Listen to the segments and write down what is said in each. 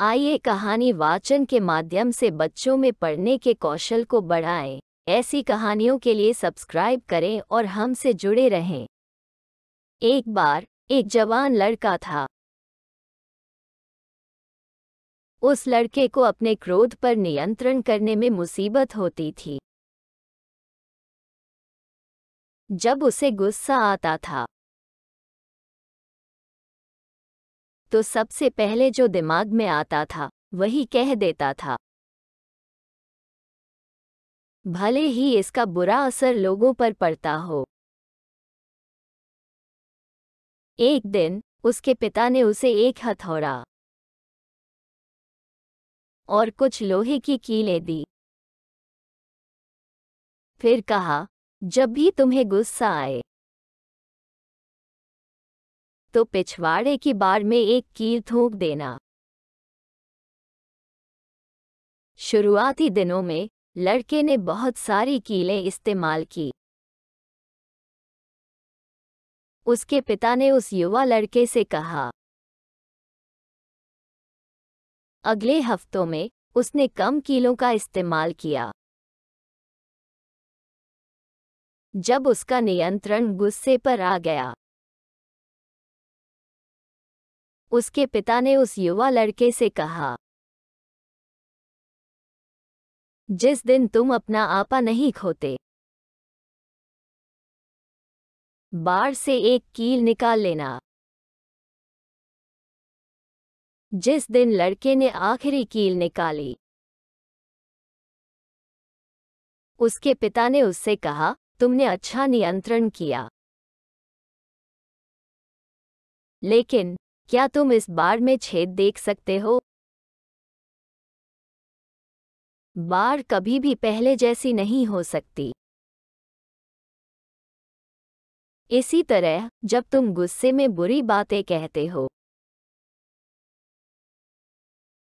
आइए कहानी वाचन के माध्यम से बच्चों में पढ़ने के कौशल को बढ़ाएं। ऐसी कहानियों के लिए सब्सक्राइब करें और हमसे जुड़े रहें एक बार एक जवान लड़का था उस लड़के को अपने क्रोध पर नियंत्रण करने में मुसीबत होती थी जब उसे गुस्सा आता था तो सबसे पहले जो दिमाग में आता था वही कह देता था भले ही इसका बुरा असर लोगों पर पड़ता हो एक दिन उसके पिता ने उसे एक हथौड़ा और कुछ लोहे की कीले दी फिर कहा जब भी तुम्हें गुस्सा आए तो पिछवाड़े की बार में एक कील थूक देना शुरुआती दिनों में लड़के ने बहुत सारी कीलें इस्तेमाल की उसके पिता ने उस युवा लड़के से कहा अगले हफ्तों में उसने कम कीलों का इस्तेमाल किया जब उसका नियंत्रण गुस्से पर आ गया उसके पिता ने उस युवा लड़के से कहा जिस दिन तुम अपना आपा नहीं खोते बार से एक कील निकाल लेना जिस दिन लड़के ने आखिरी कील निकाली उसके पिता ने उससे कहा तुमने अच्छा नियंत्रण किया लेकिन क्या तुम इस बार में छेद देख सकते हो बार कभी भी पहले जैसी नहीं हो सकती इसी तरह जब तुम गुस्से में बुरी बातें कहते हो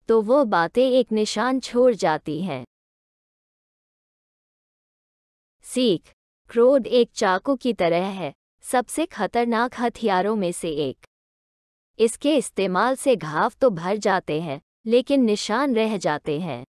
तो वो बातें एक निशान छोड़ जाती हैं सीख क्रोध एक चाकू की तरह है सबसे खतरनाक हथियारों में से एक इसके इस्तेमाल से घाव तो भर जाते हैं लेकिन निशान रह जाते हैं